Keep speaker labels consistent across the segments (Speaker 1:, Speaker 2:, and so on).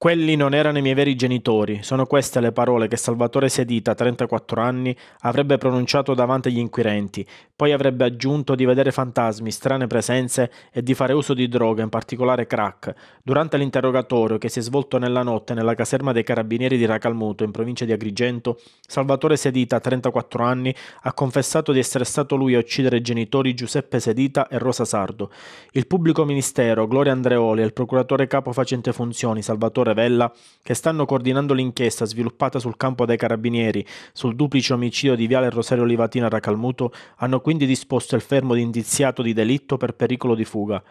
Speaker 1: Quelli non erano i miei veri genitori, sono queste le parole che Salvatore Sedita, 34 anni, avrebbe pronunciato davanti agli inquirenti, poi avrebbe aggiunto di vedere fantasmi, strane presenze e di fare uso di droga, in particolare crack. Durante l'interrogatorio che si è svolto nella notte nella caserma dei carabinieri di Racalmuto, in provincia di Agrigento, Salvatore Sedita, 34 anni, ha confessato di essere stato lui a uccidere i genitori Giuseppe Sedita e Rosa Sardo. Il pubblico ministero, Gloria Andreoli e il procuratore capo facente funzioni, Salvatore Vella, che stanno coordinando l'inchiesta sviluppata sul campo dei carabinieri sul duplice omicidio di Viale Rosario Livatina a Racalmuto, hanno quindi disposto il fermo di indiziato di delitto per pericolo di fuga.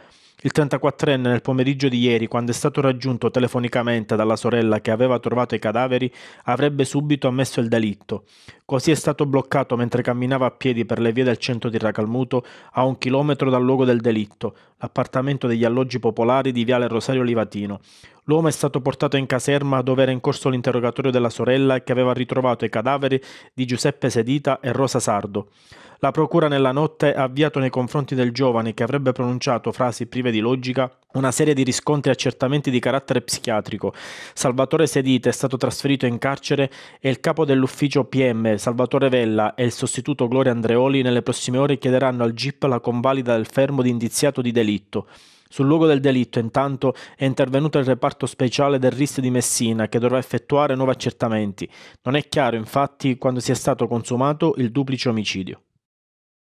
Speaker 1: Il 34enne nel pomeriggio di ieri, quando è stato raggiunto telefonicamente dalla sorella che aveva trovato i cadaveri, avrebbe subito ammesso il delitto. Così è stato bloccato mentre camminava a piedi per le vie del centro di Racalmuto, a un chilometro dal luogo del delitto, l'appartamento degli alloggi popolari di Viale Rosario Livatino. L'uomo è stato portato in caserma dove era in corso l'interrogatorio della sorella che aveva ritrovato i cadaveri di Giuseppe Sedita e Rosa Sardo. La procura nella notte ha avviato nei confronti del giovane che avrebbe pronunciato frasi prive di logica una serie di riscontri e accertamenti di carattere psichiatrico. Salvatore Sedita è stato trasferito in carcere e il capo dell'ufficio PM, Salvatore Vella, e il sostituto Gloria Andreoli nelle prossime ore chiederanno al GIP la convalida del fermo di indiziato di delitto. Sul luogo del delitto, intanto, è intervenuto il reparto speciale del RIS di Messina che dovrà effettuare nuovi accertamenti. Non è chiaro, infatti, quando sia stato consumato il duplice omicidio.